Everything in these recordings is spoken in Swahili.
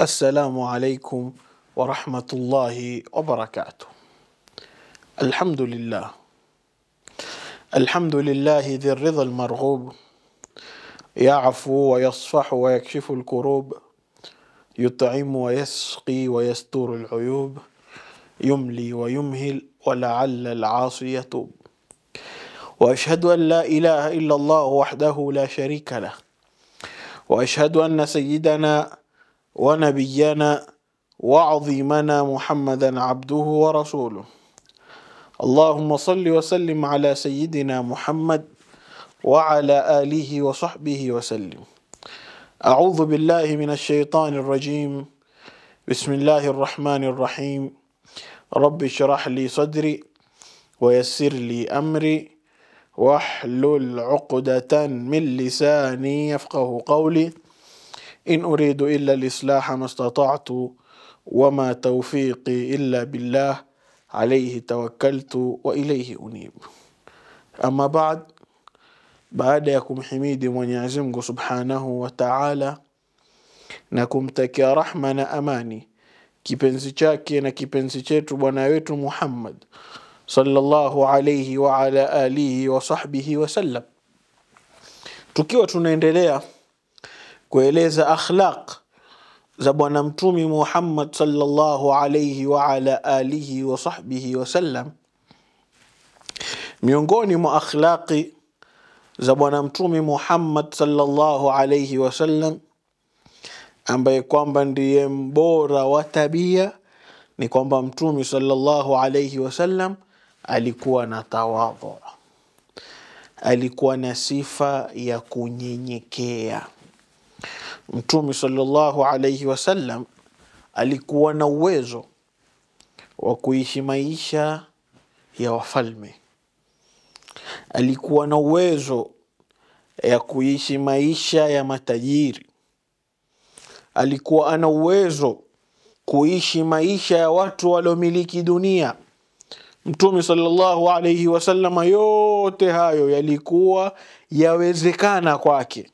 السلام عليكم ورحمة الله وبركاته الحمد لله الحمد لله ذي الرضا المرغوب يعفو ويصفح ويكشف الكروب يطعم ويسقي ويستور العيوب يملي ويمهل ولعل العاصي يتوب واشهد ان لا اله الا الله وحده لا شريك له واشهد ان سيدنا ونبينا وعظيمنا محمدا عبده ورسوله اللهم صل وسلم على سيدنا محمد وعلى آله وصحبه وسلم أعوذ بالله من الشيطان الرجيم بسم الله الرحمن الرحيم رب اشرح لي صدري ويسر لي أمري واحلل عقدة من لساني يفقه قولي إن أريد إلا الإصلاح ما استطعت وما توفيقي إلا بالله عليه توكلت وإليه أنيب أما بعد baada ya kumhimidi Mwenyezi Mungu Subhanahu wa Ta'ala na kumtakia rahma na amani kipenzi chake na kipenzi chetu bwana wetu Muhammad sallallahu alayhi wa ala alihi wa sahbihi wasallam, tukiwa tunaendelea kueleza akhlaq za Bwana Mtumi Muhammad sallallahu alayhi wa ala alihi wa sahbihi sallam. Miongoni mwa akhlaqi za Bwana Mtumi Muhammad sallallahu alayhi sallam, ambaye kwamba ndiye mbora wa tabia, ni kwamba Mtumi sallallahu alayhi sallam alikuwa na tawadhu, alikuwa na sifa ya kunyenyekea. Mtume sallallahu alaihi wasallam alikuwa na uwezo wa kuishi maisha ya wafalme, alikuwa na uwezo ya kuishi maisha ya matajiri, alikuwa ana uwezo kuishi maisha ya watu waliomiliki dunia. Mtume sallallahu alaihi wasallam, yote hayo yalikuwa yawezekana kwake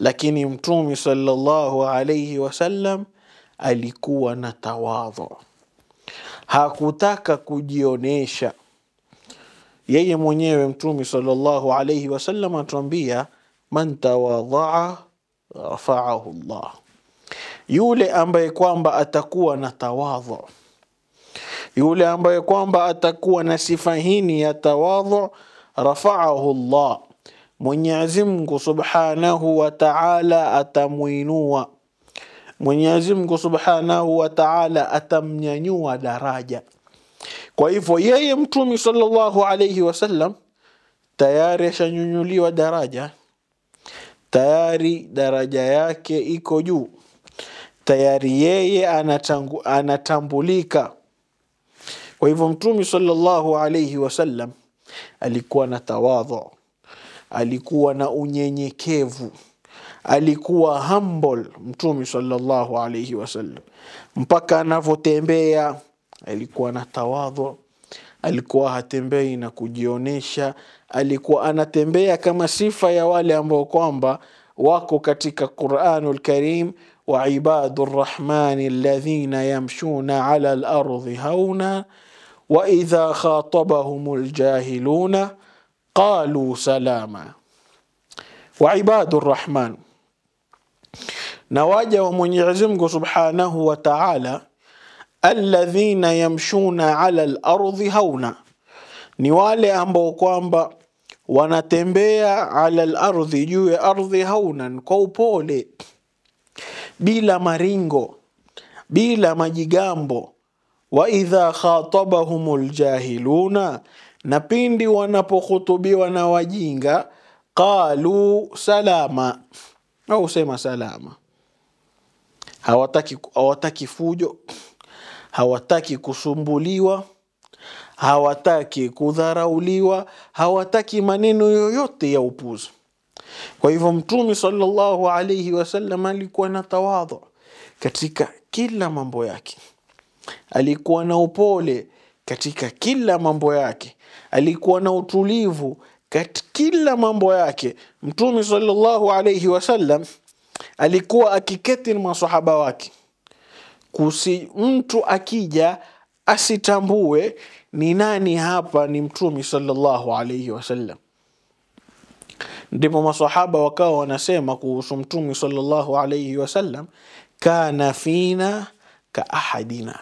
lakini mtume sallallahu alaihi wasallam alikuwa na tawadhu hakutaka kujionyesha yeye mwenyewe mtume sallallahu alaihi wasallam anatuambia man tawadhaa rafaahu llah yule ambaye kwamba atakuwa na tawadhu yule ambaye kwamba atakuwa na sifa hini ya tawadhu rafaahu llah Mwenyezi Mungu Subhanahu wa Ta'ala atamwinua. Mwenyezi Mungu Subhanahu wa Ta'ala atamnyanyua daraja. Kwa hivyo yeye Mtume sallallahu alayhi wasallam tayari ashanyunyuliwa daraja, tayari daraja yake iko juu, tayari yeye anatangu, anatambulika. Kwa hivyo Mtume sallallahu alayhi wasallam alikuwa na tawadhu alikuwa na unyenyekevu alikuwa humble mtume salallahu alaihi wasallam mpaka anavyotembea alikuwa na tawadhu alikuwa hatembei na kujionesha alikuwa anatembea kama sifa ya wale ambao kwamba wako katika Qur'anul Karim wa ibadu rahmani alladhina yamshuna ala al hauna wa idha khatabahumul jahiluna qalu salama wa ibadu rahman, na waja wa Mwenyezi Mungu Subhanahu wa Ta'ala, alladhina yamshuna ala al hauna, ni wale ambao kwamba wanatembea ala al juu ya ardhi, haunan, kwa upole, bila maringo, bila majigambo. Wa idha khatabahumul jahiluna na pindi wanapohutubiwa na wajinga qalu salama au sema salama hawataki, hawataki fujo hawataki kusumbuliwa hawataki kudharauliwa hawataki maneno yoyote ya upuzi kwa hivyo mtume sallallahu alaihi wasallam alikuwa na tawadhu katika kila mambo yake alikuwa na upole katika kila mambo yake, alikuwa na utulivu katika kila mambo yake. Mtume sallallahu alayhi wasallam alikuwa akiketi na masahaba wake, kusi mtu akija asitambue ni nani hapa ni Mtume sallallahu alayhi wasallam. Ndipo masahaba wakawa wanasema kuhusu Mtume sallallahu alayhi wasallam, kana fina ka ahadina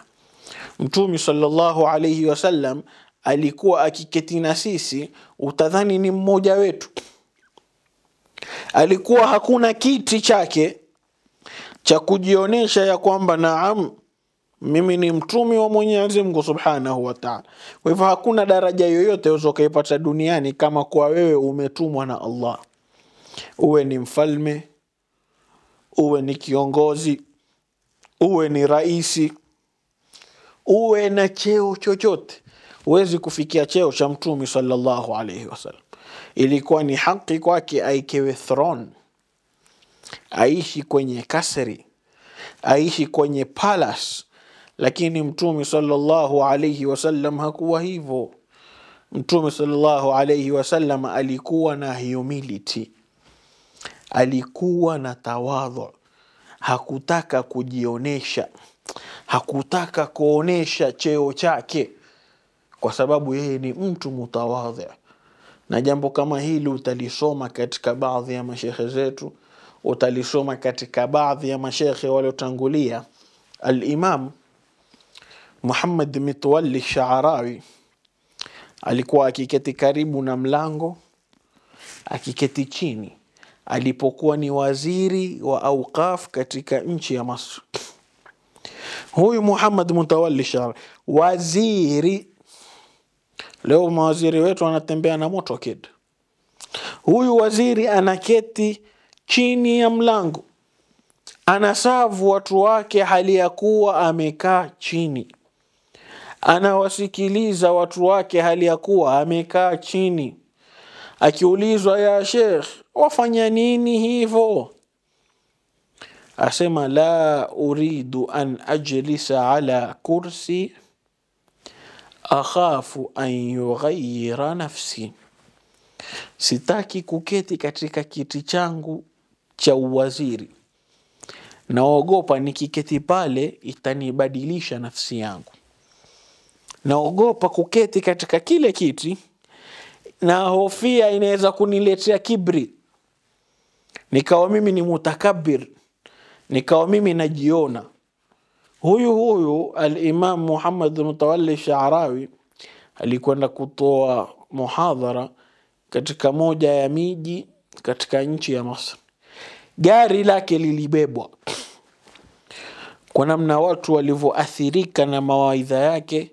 Mtume sallallahu alayhi wasallam alikuwa akiketi na sisi, utadhani ni mmoja wetu. Alikuwa hakuna kiti chake cha kujionyesha ya kwamba naam, mimi ni mtumi wa Mwenyezi Mungu subhanahu wa Ta'ala. Kwa hivyo hakuna daraja yoyote uzokaipata duniani kama kwa wewe umetumwa na Allah, uwe ni mfalme, uwe ni kiongozi, uwe ni raisi uwe na cheo chochote, huwezi kufikia cheo cha Mtume sallallahu alaihi wasallam. Ilikuwa ni haki kwake aikewe throne, aishi kwenye kasri, aishi kwenye palace, lakini Mtume sallallahu alaihi wasallam hakuwa hivyo. Mtume sallallahu alaihi wasallam alikuwa na humility, alikuwa na tawadhu, hakutaka kujionesha hakutaka kuonesha cheo chake kwa sababu yeye ni mtu mutawadhi na jambo kama hili utalisoma katika baadhi ya mashehe zetu utalisoma katika baadhi ya mashehe waliotangulia alimam muhammad mitwalli shaarawi alikuwa akiketi karibu na mlango akiketi chini alipokuwa ni waziri wa auqaf katika nchi ya Masri. Huyu Muhammad Mutawalli Shar, waziri leo, mawaziri wetu anatembea na moto kid. Huyu waziri anaketi chini ya mlango, anasavu watu wake hali ya kuwa amekaa chini, anawasikiliza watu wake hali ya kuwa amekaa chini. Akiulizwa, ya Sheikh, wafanya nini hivyo? asema la uridu an ajlisa ala kursi akhafu an yughayyira nafsi, sitaki kuketi katika kiti changu cha uwaziri, naogopa nikiketi pale itanibadilisha nafsi yangu. Naogopa kuketi katika kile kiti, na hofia inaweza kuniletea kibri, nikawa mimi ni mutakabir nikawa mimi najiona huyu huyu alimam Muhammad mutawali sharawi alikwenda kutoa muhadhara katika moja ya miji katika nchi ya Masri. Gari lake lilibebwa kwa namna watu walivyoathirika na mawaidha yake,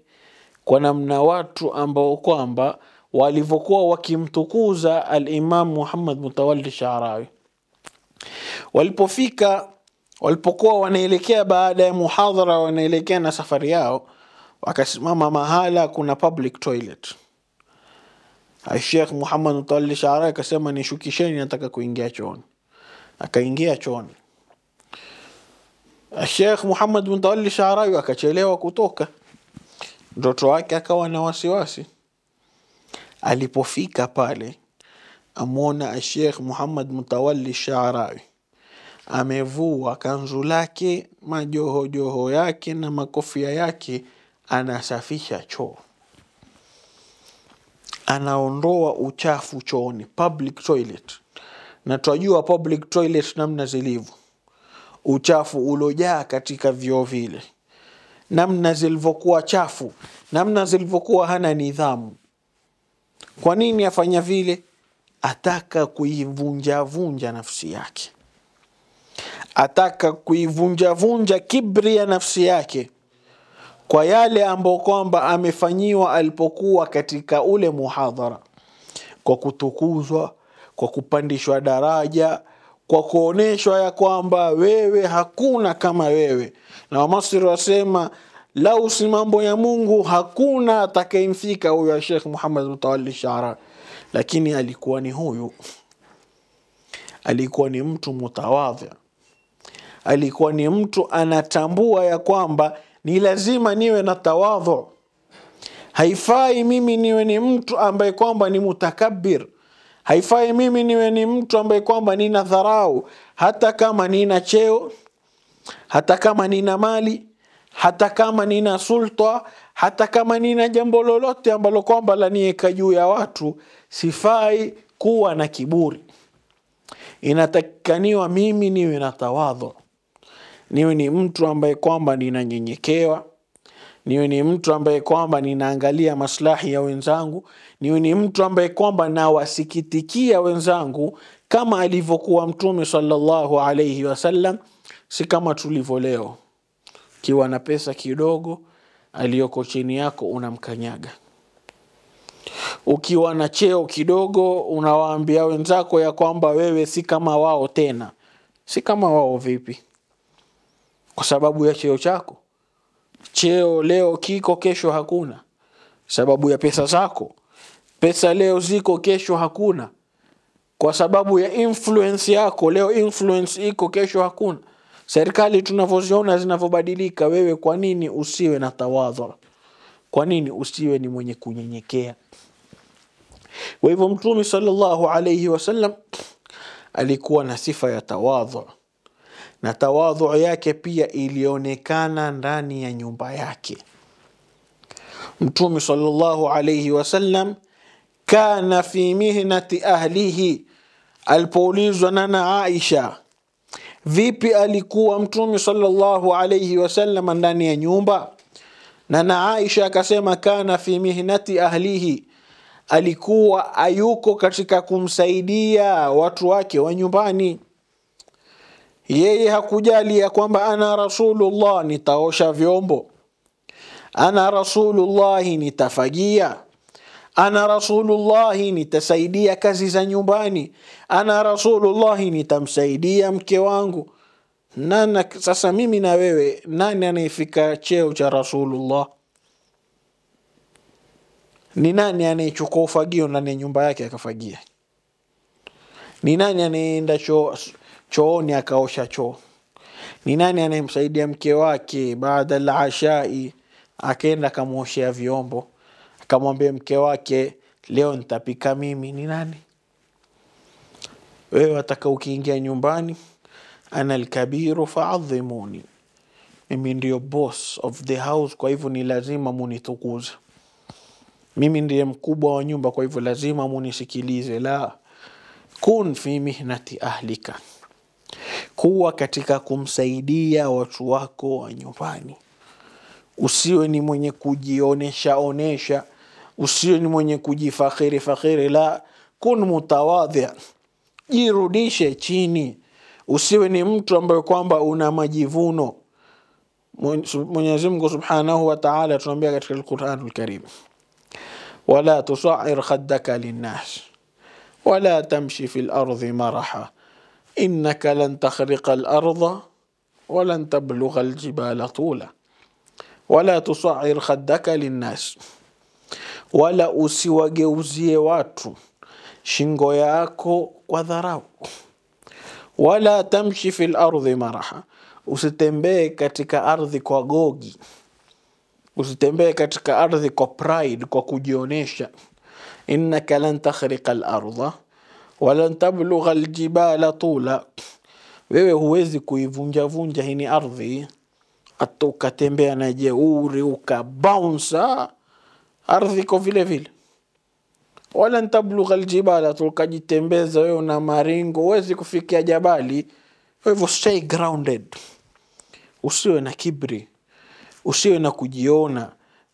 kwa namna watu ambao kwamba walivyokuwa wakimtukuza alimam Muhammad mutawali sharawi Walipofika walipokuwa wanaelekea baada ya muhadhara wanaelekea na safari yao wakasimama mahala kuna public toilet Sheikh Muhammad Mutawalli Shaara akasema nishukisheni nataka kuingia chooni akaingia chooni Sheikh Muhammad Mutawalli Shaarawi akachelewa kutoka mtoto wake akawa na wasiwasi alipofika pale amwona Sheikh Muhammad Mutawalli Shaarawi amevua kanzu lake, majohojoho yake na makofia yake, anasafisha choo, anaondoa uchafu chooni, public toilet. Na twajua public toilet namna zilivyo, uchafu ulojaa katika vyoo vile, namna zilivyokuwa chafu, namna zilivyokuwa hana nidhamu. Kwa nini afanya vile? Ataka kuivunjavunja nafsi yake ataka kuivunjavunja kibri ya nafsi yake kwa yale ambayo kwamba amefanyiwa alipokuwa katika ule muhadhara, kwa kutukuzwa, kwa kupandishwa daraja, kwa kuoneshwa ya kwamba wewe hakuna kama wewe. Na Wamasri wasema lau si mambo ya Mungu hakuna atakayemfika huyo ya shekh muhamad mtawali Shara, lakini alikuwa ni huyu, alikuwa ni mtu mutawadhi alikuwa ni mtu anatambua ya kwamba ni lazima niwe na tawadhu. Haifai mimi niwe ni mtu ambaye kwamba ni mutakabir, haifai mimi niwe ni mtu ambaye kwamba nina dharau, hata kama nina cheo, hata kama nina mali, hata kama nina sulta, hata kama nina jambo lolote ambalo kwamba laniweka juu ya watu, sifai kuwa na kiburi. Inatakikaniwa mimi niwe na tawadhu niwe ni mtu ambaye kwamba ninanyenyekewa niwe ni mtu ambaye kwamba ninaangalia maslahi ya wenzangu, niwe ni mtu ambaye kwamba nawasikitikia wenzangu kama alivyokuwa Mtume salallahu alaihi wasallam, si kama tulivyo leo, kiwa na pesa kidogo, aliyoko chini yako unamkanyaga. Ukiwa na cheo kidogo, unawaambia wenzako ya kwamba wewe si kama wao tena. Si kama wao vipi? kwa sababu ya cheo chako. Cheo leo kiko, kesho hakuna, sababu ya pesa zako. Pesa leo ziko, kesho hakuna, kwa sababu ya influence yako. Leo influence iko, kesho hakuna. Serikali tunavyoziona zinavyobadilika, wewe kwa nini usiwe na tawadhu? Kwa nini usiwe ni mwenye kunyenyekea? Kwa hivyo Mtume sallallahu alayhi wasallam alikuwa na sifa ya tawadhu na tawadhu yake pia ilionekana ndani ya nyumba yake. Mtume sallallahu alayhi wasallam kana fi mihnati ahlihi, alipoulizwa nana Aisha vipi alikuwa Mtume sallallahu alayhi wasallam ndani ya nyumba, nana Aisha akasema kana fi mihnati ahlihi, alikuwa ayuko katika kumsaidia watu wake wa nyumbani yeye hakujali ya kwamba ana rasulullah nitaosha vyombo ana rasulullahi nitafagia ana rasulullahi nitasaidia kazi za nyumbani ana rasulullahi nitamsaidia mke wangu nana sasa mimi na wewe nani anayefika cheo cha rasulullah ni nani anayechukua ufagio ndani ya nyumba yake akafagia ni nani anayeenda choo chooni akaosha choo. Ni nani anayemsaidia mke wake baada la ashai? akaenda akamwoshea vyombo, akamwambia mke wake leo ntapika mimi. Ni nani? Wewe wataka ukiingia nyumbani, ana lkabiru faadhimuni, mimi ndio boss of the house, kwa hivyo ni lazima munitukuze mimi ndiye mkubwa wa nyumba, kwa hivyo lazima munisikilize. La kun fi mihnati ahlika kuwa katika kumsaidia watu wako wa nyumbani. Usiwe ni mwenye kujionesha onesha, usiwe ni mwenye kujifakhiri fakhiri, la kun mutawadhia, jirudishe chini. Usiwe ni mtu ambaye kwamba una majivuno. Mwenyezi Mungu Subhanahu wa Ta'ala tunaambia katika lquran lkarim wala tusair khaddaka linnas wala tamshi fi lardhi maraha innaka lan takhriqa al-ardha walan tablugha al-jibala tula wala tusair khaddaka linnas, wala usiwageuzie watu shingo yako kwa dharau. Wala tamshi fi lardhi maraha, usitembee katika ardhi kwa gogi, usitembee katika ardhi kwa pride, kwa kujionesha. Innaka lan takhriqa al-ardha walan tablugha aljibala tula, wewe huwezi kuivunjavunja hini ardhi hata ukatembea na jeuri ukabaunsa ardhi iko vile vile. Walan tablugha aljibala tula, ukajitembeza wewe na maringo huwezi kufikia jabali. Kwa hivyo stay grounded, usiwe na kibri, usiwe na kujiona,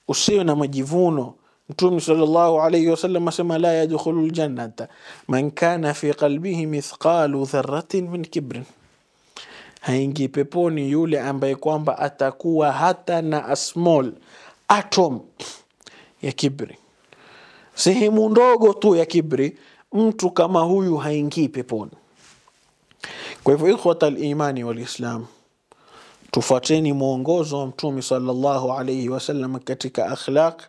usiwe na majivuno Mtume sallallahu alayhi wasallam asema la yadkhulul jannata man kana fi qalbihi mithqalu dharratin min kibrin, haingii peponi yule ambaye kwamba atakuwa hata na a small atom ya kibri, sehemu ndogo tu ya kibri, mtu kama huyu haingii peponi. Kwa hivyo ikhwata al-imani wal-islam, tufuateni mwongozo wa Mtume sallallahu alayhi wasallam katika akhlaq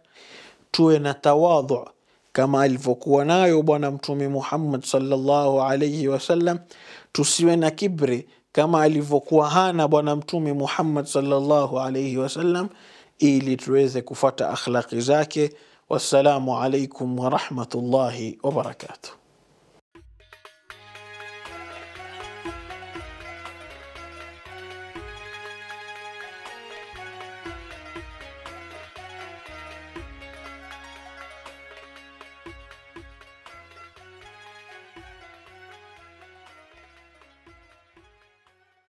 tuwe na tawadhu kama alivyokuwa nayo Bwana Mtume Muhammad sallallahu alayhi wasallam, tusiwe na kibri kama alivyokuwa hana Bwana Mtume Muhammad sallallahu alayhi wasallam, ili tuweze kufata akhlaqi zake. Wassalamu alaikum warahmatullahi wabarakatuh.